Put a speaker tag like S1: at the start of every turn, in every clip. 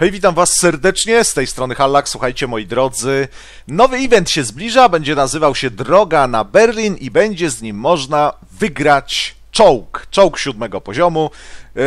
S1: Hej, witam Was serdecznie, z tej strony Hallak, słuchajcie moi drodzy. Nowy event się zbliża, będzie nazywał się Droga na Berlin i będzie z nim można wygrać czołg, czołg siódmego poziomu. Yy,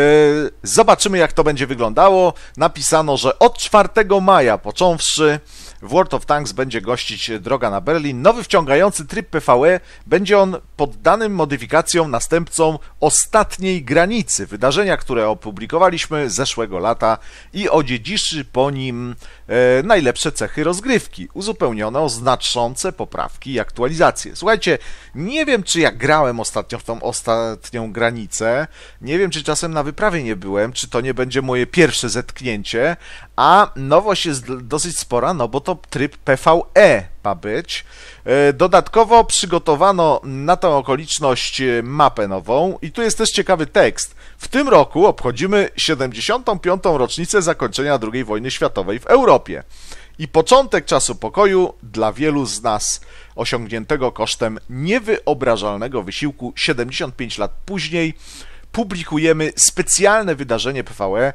S1: zobaczymy jak to będzie wyglądało. Napisano, że od 4 maja począwszy w World of Tanks będzie gościć droga na Berlin. Nowy wciągający tryb PvE będzie on poddanym modyfikacjom następcą ostatniej granicy. Wydarzenia, które opublikowaliśmy zeszłego lata i odziedziczy po nim E, najlepsze cechy rozgrywki, uzupełnione o znaczące poprawki i aktualizacje. Słuchajcie, nie wiem, czy ja grałem ostatnio w tą ostatnią granicę, nie wiem, czy czasem na wyprawie nie byłem, czy to nie będzie moje pierwsze zetknięcie, a nowość jest dosyć spora, no bo to tryb PvE, ma być. E, dodatkowo przygotowano na tę okoliczność e, mapę nową i tu jest też ciekawy tekst. W tym roku obchodzimy 75. rocznicę zakończenia II wojny światowej w Europie i początek czasu pokoju dla wielu z nas, osiągniętego kosztem niewyobrażalnego wysiłku 75 lat później publikujemy specjalne wydarzenie PVE, e,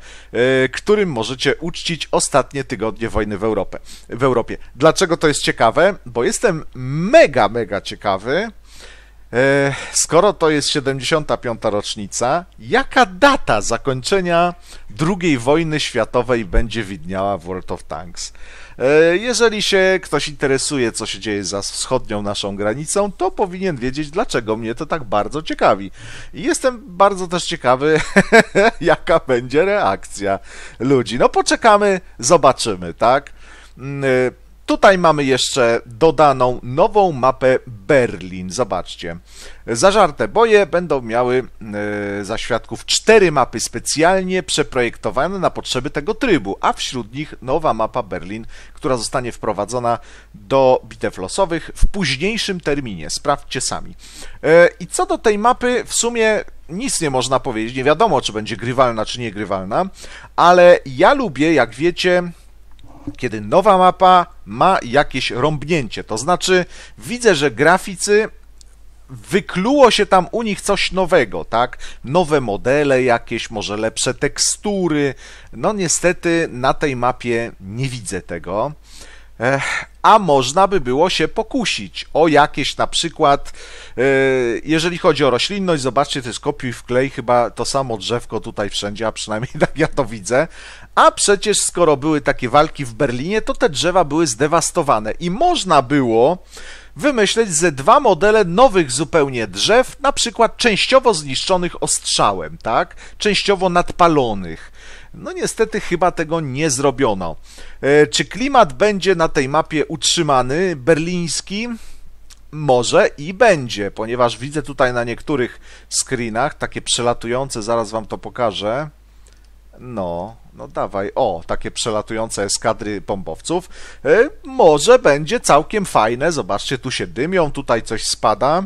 S1: którym możecie uczcić ostatnie tygodnie wojny w, Europę, w Europie. Dlaczego to jest ciekawe? Bo jestem mega, mega ciekawy, E, skoro to jest 75. rocznica, jaka data zakończenia II wojny światowej będzie widniała w World of Tanks? E, jeżeli się ktoś interesuje, co się dzieje za wschodnią naszą granicą, to powinien wiedzieć, dlaczego mnie to tak bardzo ciekawi. I jestem bardzo też ciekawy, jaka będzie reakcja ludzi. No poczekamy, zobaczymy, tak? Mm, e, Tutaj mamy jeszcze dodaną nową mapę Berlin. Zobaczcie. Zażarte boje będą miały e, za świadków cztery mapy specjalnie przeprojektowane na potrzeby tego trybu, a wśród nich nowa mapa Berlin, która zostanie wprowadzona do bitew losowych w późniejszym terminie. Sprawdźcie sami. E, I co do tej mapy, w sumie nic nie można powiedzieć. Nie wiadomo, czy będzie grywalna, czy niegrywalna, ale ja lubię, jak wiecie, kiedy nowa mapa ma jakieś rąbnięcie. To znaczy, widzę, że graficy wykluło się tam u nich coś nowego, tak? Nowe modele jakieś, może lepsze tekstury. No niestety na tej mapie nie widzę tego a można by było się pokusić o jakieś na przykład, e, jeżeli chodzi o roślinność, zobaczcie, to jest kopiuj w klej, chyba to samo drzewko tutaj wszędzie, a przynajmniej tak ja to widzę. A przecież skoro były takie walki w Berlinie, to te drzewa były zdewastowane i można było wymyśleć ze dwa modele nowych zupełnie drzew, na przykład częściowo zniszczonych ostrzałem, tak? Częściowo nadpalonych. No niestety chyba tego nie zrobiono. E, czy klimat będzie na tej mapie utrzymany? Berliński? Może i będzie, ponieważ widzę tutaj na niektórych screenach takie przelatujące, zaraz wam to pokażę. No, no dawaj, o, takie przelatujące eskadry bombowców. E, może będzie całkiem fajne, zobaczcie, tu się dymią, tutaj coś spada.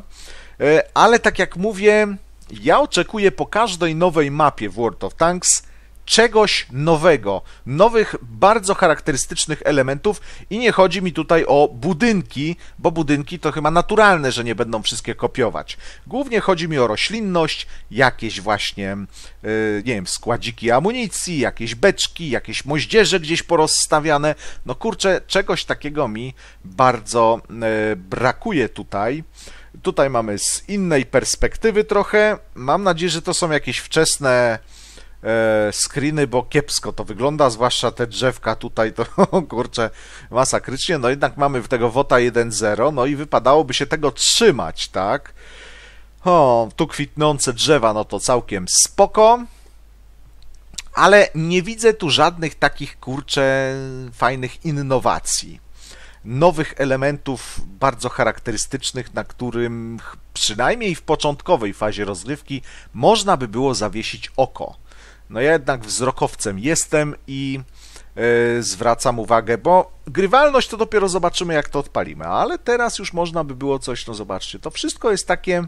S1: E, ale tak jak mówię, ja oczekuję po każdej nowej mapie w World of Tanks czegoś nowego, nowych, bardzo charakterystycznych elementów i nie chodzi mi tutaj o budynki, bo budynki to chyba naturalne, że nie będą wszystkie kopiować. Głównie chodzi mi o roślinność, jakieś właśnie, yy, nie wiem, składziki amunicji, jakieś beczki, jakieś moździerze gdzieś porozstawiane. No kurczę, czegoś takiego mi bardzo yy, brakuje tutaj. Tutaj mamy z innej perspektywy trochę. Mam nadzieję, że to są jakieś wczesne E, screeny, bo kiepsko to wygląda, zwłaszcza te drzewka tutaj, to kurczę, masakrycznie. No jednak mamy tego WOTA 1.0, no i wypadałoby się tego trzymać, tak? O, tu kwitnące drzewa, no to całkiem spoko. Ale nie widzę tu żadnych takich, kurczę, fajnych innowacji. Nowych elementów bardzo charakterystycznych, na którym przynajmniej w początkowej fazie rozgrywki można by było zawiesić oko no ja jednak wzrokowcem jestem i e, zwracam uwagę, bo grywalność to dopiero zobaczymy, jak to odpalimy, ale teraz już można by było coś, no zobaczcie, to wszystko jest takie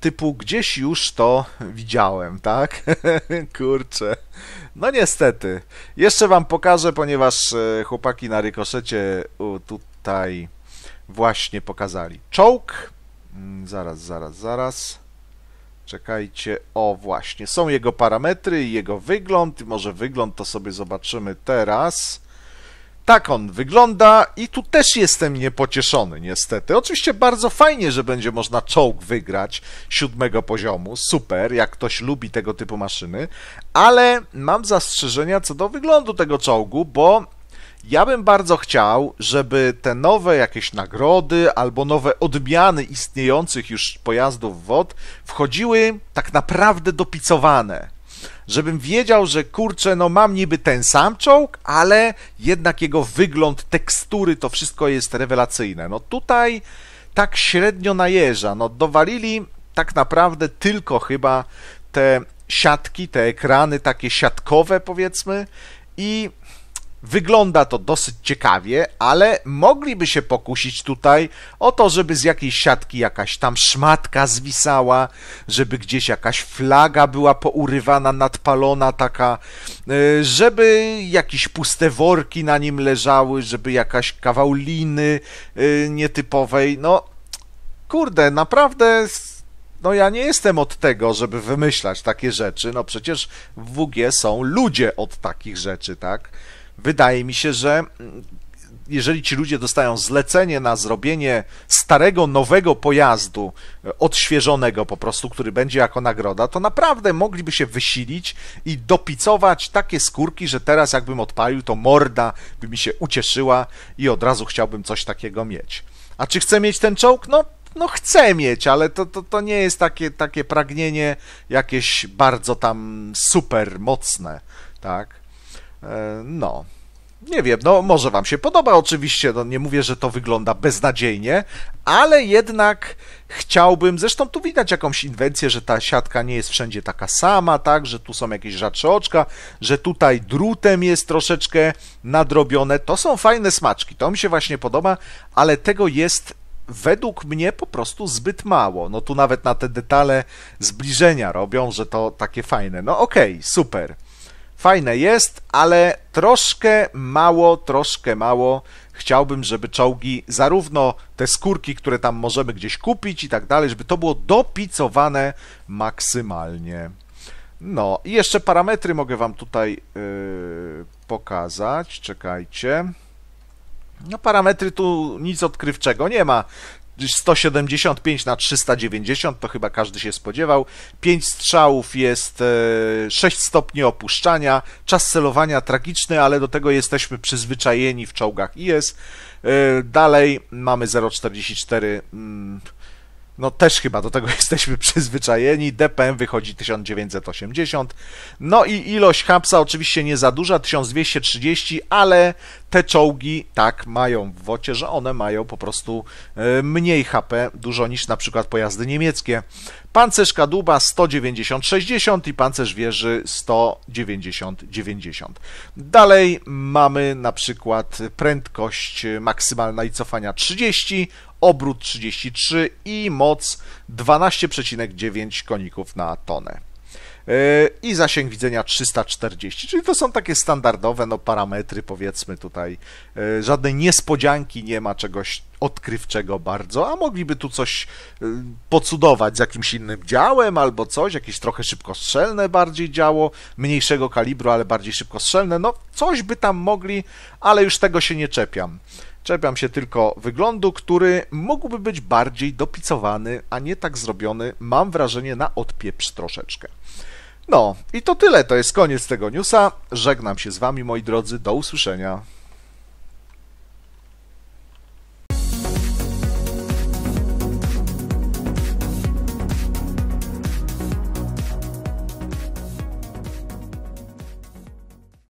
S1: typu gdzieś już to widziałem, tak? Kurczę. No niestety. Jeszcze wam pokażę, ponieważ e, chłopaki na rykoszecie tutaj właśnie pokazali czołg. Mm, zaraz, zaraz, zaraz. Czekajcie, o właśnie, są jego parametry i jego wygląd, może wygląd to sobie zobaczymy teraz. Tak on wygląda i tu też jestem niepocieszony niestety. Oczywiście bardzo fajnie, że będzie można czołg wygrać siódmego poziomu, super, jak ktoś lubi tego typu maszyny, ale mam zastrzeżenia co do wyglądu tego czołgu, bo ja bym bardzo chciał, żeby te nowe jakieś nagrody albo nowe odmiany istniejących już pojazdów WOD wchodziły tak naprawdę dopicowane żebym wiedział, że kurczę, no mam niby ten sam czołg, ale jednak jego wygląd, tekstury, to wszystko jest rewelacyjne. No tutaj tak średnio najeża. No dowalili tak naprawdę tylko chyba te siatki, te ekrany takie siatkowe powiedzmy i Wygląda to dosyć ciekawie, ale mogliby się pokusić tutaj o to, żeby z jakiejś siatki jakaś tam szmatka zwisała, żeby gdzieś jakaś flaga była pourywana, nadpalona taka, e, żeby jakieś puste worki na nim leżały, żeby jakaś kawał liny e, nietypowej. No, kurde, naprawdę no ja nie jestem od tego, żeby wymyślać takie rzeczy. No przecież w WG są ludzie od takich rzeczy, tak? wydaje mi się, że jeżeli ci ludzie dostają zlecenie na zrobienie starego, nowego pojazdu, e, odświeżonego po prostu, który będzie jako nagroda, to naprawdę mogliby się wysilić i dopicować takie skórki, że teraz jakbym odpalił, to morda by mi się ucieszyła i od razu chciałbym coś takiego mieć. A czy chcę mieć ten czołg? No, no chcę mieć, ale to, to, to nie jest takie, takie pragnienie jakieś bardzo tam super mocne, tak? E, no. Nie wiem, no może Wam się podoba, oczywiście, no nie mówię, że to wygląda beznadziejnie, ale jednak chciałbym, zresztą tu widać jakąś inwencję, że ta siatka nie jest wszędzie taka sama, tak, że tu są jakieś rzadsze oczka, że tutaj drutem jest troszeczkę nadrobione. To są fajne smaczki, to mi się właśnie podoba, ale tego jest według mnie po prostu zbyt mało. No tu nawet na te detale zbliżenia robią, że to takie fajne. No okej, okay, super. Fajne jest, ale troszkę mało, troszkę mało. Chciałbym, żeby czołgi, zarówno te skórki, które tam możemy gdzieś kupić i tak dalej, żeby to było dopicowane maksymalnie. No, i jeszcze parametry mogę Wam tutaj yy, pokazać. Czekajcie. No, parametry tu nic odkrywczego nie ma. 175 na 390, to chyba każdy się spodziewał. 5 strzałów jest 6 e, stopni opuszczania, czas celowania tragiczny, ale do tego jesteśmy przyzwyczajeni w czołgach IS. E, dalej mamy 0,44 no też chyba do tego jesteśmy przyzwyczajeni. DPM wychodzi 1980. No i ilość hapsa oczywiście nie za duża, 1230, ale te czołgi tak mają w wocie, że one mają po prostu e, mniej HP dużo niż na przykład pojazdy niemieckie. Pancerz Kaduba 190-60 i pancerz wieży 190-90. Dalej mamy na przykład prędkość maksymalna i cofania 30, obrót 33 i moc 12,9 koników na tonę. E, I zasięg widzenia 340, czyli to są takie standardowe no, parametry, powiedzmy tutaj. E, żadnej niespodzianki nie ma, czegoś odkrywczego bardzo, a mogliby tu coś e, pocudować z jakimś innym działem albo coś, jakieś trochę szybkostrzelne bardziej działo, mniejszego kalibru, ale bardziej szybkostrzelne. No, coś by tam mogli, ale już tego się nie czepiam. Czepiam się tylko wyglądu, który mógłby być bardziej dopicowany, a nie tak zrobiony, mam wrażenie, na odpieprz troszeczkę. No, i to tyle, to jest koniec tego newsa. Żegnam się z Wami, moi drodzy, do usłyszenia.